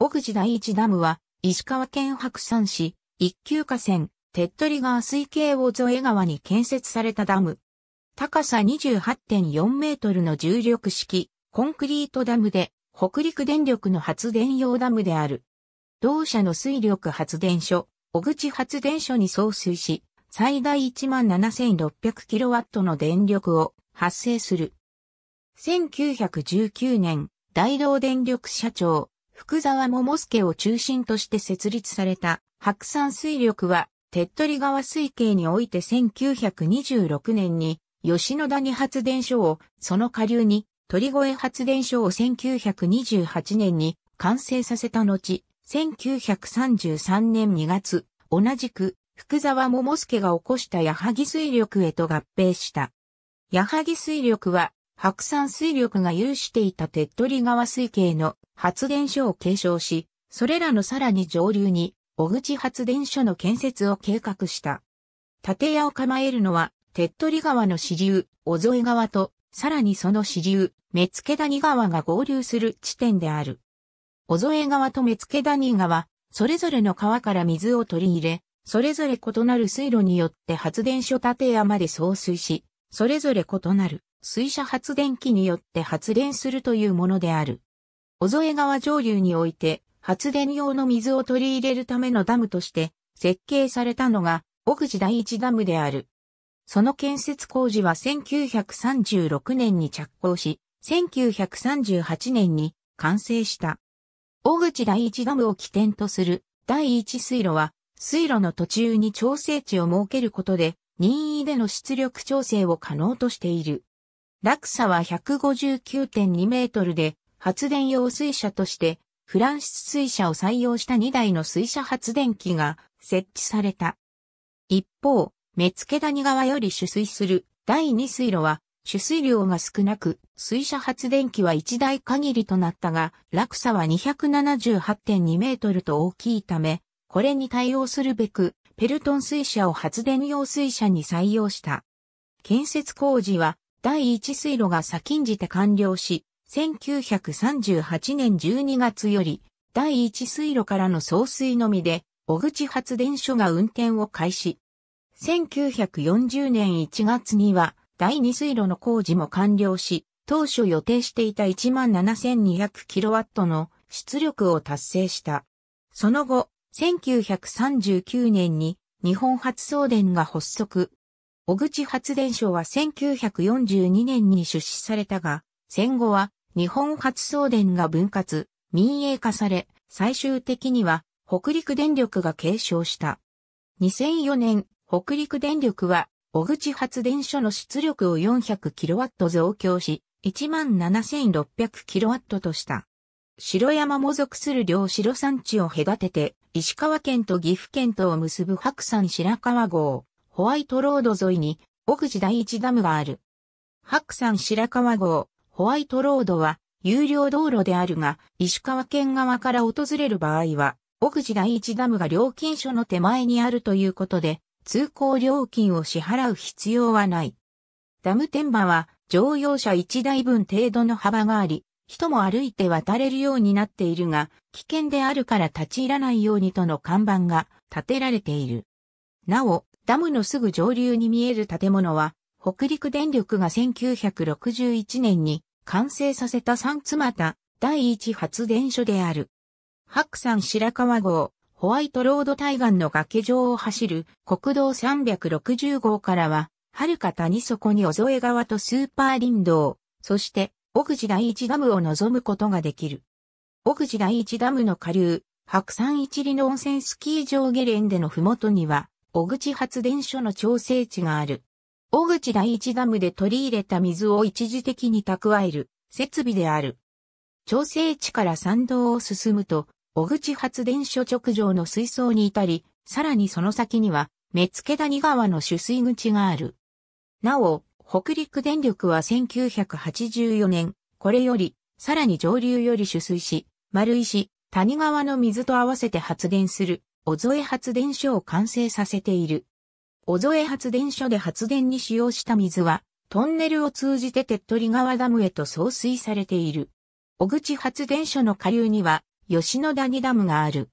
小口第一ダムは、石川県白山市、一級河川、手っ取り川水系大添川に建設されたダム。高さ28.4メートルの重力式、コンクリートダムで、北陸電力の発電用ダムである。同社の水力発電所、小口発電所に送水し、最大1 7 6 0 0ットの電力を発生する。1919年、大道電力社長、福沢桃助を中心として設立された白山水力は、手っ取り川水系において1926年に吉野谷発電所を、その下流に鳥越発電所を1928年に完成させた後、1933年2月、同じく福沢桃助が起こした矢作水力へと合併した。矢作水力は白山水力が有していた手っ取り川水系の発電所を継承し、それらのさらに上流に小口発電所の建設を計画した。建屋を構えるのは、手っ取り川の支流、小添川と、さらにその支流、目付谷川が合流する地点である。小添川と目付谷川、それぞれの川から水を取り入れ、それぞれ異なる水路によって発電所建屋まで送水し、それぞれ異なる水車発電機によって発電するというものである。小添川上流において発電用の水を取り入れるためのダムとして設計されたのが奥地第一ダムである。その建設工事は1936年に着工し、1938年に完成した。小口第一ダムを起点とする第一水路は、水路の途中に調整値を設けることで、任意での出力調整を可能としている。落差は159.2メートルで、発電用水車として、フランス水車を採用した2台の水車発電機が設置された。一方、目付谷川より取水する第2水路は、取水量が少なく、水車発電機は1台限りとなったが、落差は278.2メートルと大きいため、これに対応するべく、ペルトン水車を発電用水車に採用した。建設工事は第一水路が先んじて完了し、1938年12月より、第一水路からの送水のみで、小口発電所が運転を開始。1940年1月には、第二水路の工事も完了し、当初予定していた 17,200kW の出力を達成した。その後、1939年に日本発送電が発足、小口発電所は1942年に出資されたが、戦後は日本発送電が分割、民営化され、最終的には北陸電力が継承した。2004年、北陸電力は小口発電所の出力を 400kW 増強し、17,600kW とした。城山も属する両城山地を隔てて、石川県と岐阜県とを結ぶ白山白川号。ホワイトロード沿いに、奥地第一ダムがある。白山白川号、ホワイトロードは、有料道路であるが、石川県側から訪れる場合は、奥地第一ダムが料金所の手前にあるということで、通行料金を支払う必要はない。ダム天馬は、乗用車1台分程度の幅があり、人も歩いて渡れるようになっているが、危険であるから立ち入らないようにとの看板が立てられている。なお、ダムのすぐ上流に見える建物は、北陸電力が1961年に完成させた三津又第一発電所である。白山白川号、ホワイトロード対岸の崖上を走る国道360号からは、遥か谷底に小添川とスーパー林道、そして、奥地第一ダムを望むことができる。奥地第一ダムの下流、白山一里の温泉スキー場ゲレンデのふもとには、小口発電所の調整池がある。小口第一ダムで取り入れた水を一時的に蓄える設備である。調整池から山道を進むと、小口発電所直上の水槽に至り、さらにその先には、目付谷川の取水口がある。なお、北陸電力は1984年、これより、さらに上流より取水し、丸石、谷川の水と合わせて発電する小添発電所を完成させている。小添発電所で発電に使用した水は、トンネルを通じて手っ取り川ダムへと送水されている。小口発電所の下流には、吉野谷ダムがある。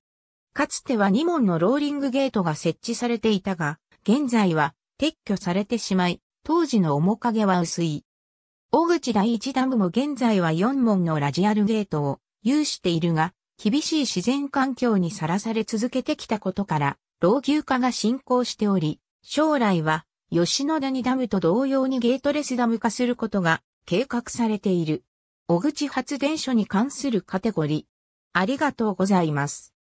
かつては2門のローリングゲートが設置されていたが、現在は撤去されてしまい、当時の面影は薄い。小口第一ダムも現在は4門のラジアルゲートを有しているが、厳しい自然環境にさらされ続けてきたことから、老朽化が進行しており、将来は吉野谷ダムと同様にゲートレスダム化することが計画されている。小口発電所に関するカテゴリー。ありがとうございます。